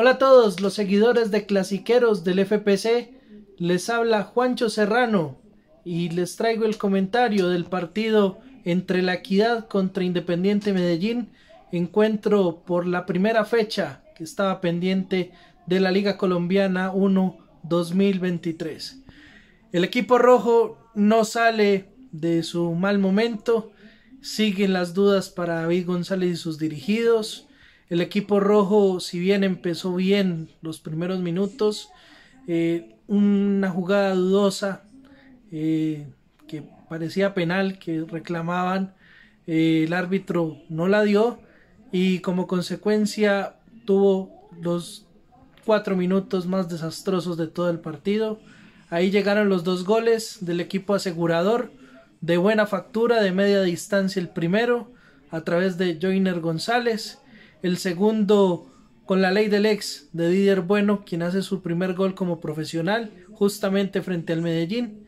Hola a todos los seguidores de Clasiqueros del FPC, les habla Juancho Serrano y les traigo el comentario del partido entre la Equidad contra Independiente Medellín, encuentro por la primera fecha que estaba pendiente de la Liga Colombiana 1 2023. El equipo rojo no sale de su mal momento, siguen las dudas para David González y sus dirigidos el equipo rojo, si bien empezó bien los primeros minutos, eh, una jugada dudosa eh, que parecía penal, que reclamaban, eh, el árbitro no la dio y como consecuencia tuvo los cuatro minutos más desastrosos de todo el partido. Ahí llegaron los dos goles del equipo asegurador, de buena factura, de media distancia el primero, a través de Joiner González el segundo con la ley del ex de Didier Bueno, quien hace su primer gol como profesional justamente frente al Medellín.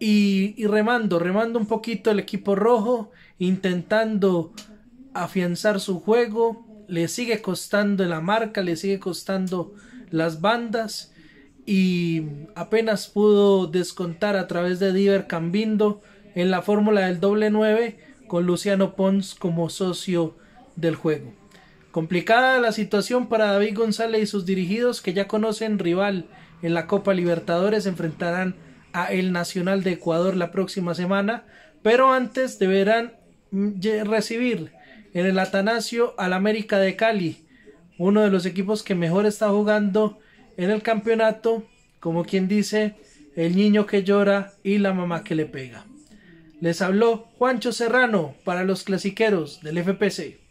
Y, remando, remando un poquito el equipo rojo, intentando afianzar su juego, le sigue costando la marca, le sigue costando las bandas y apenas pudo descontar a través de Diver Cambindo en la fórmula del doble 9 con Luciano Pons como socio del juego. Complicada la situación para David González y sus dirigidos que ya conocen rival en la Copa Libertadores enfrentarán a el Nacional de Ecuador la próxima semana, pero antes deberán mm, recibir en el Atanasio al América de Cali, uno de los equipos que mejor está jugando en el campeonato, como quien dice, el niño que llora y la mamá que le pega. Les habló Juancho Serrano para los clasiqueros del FPC.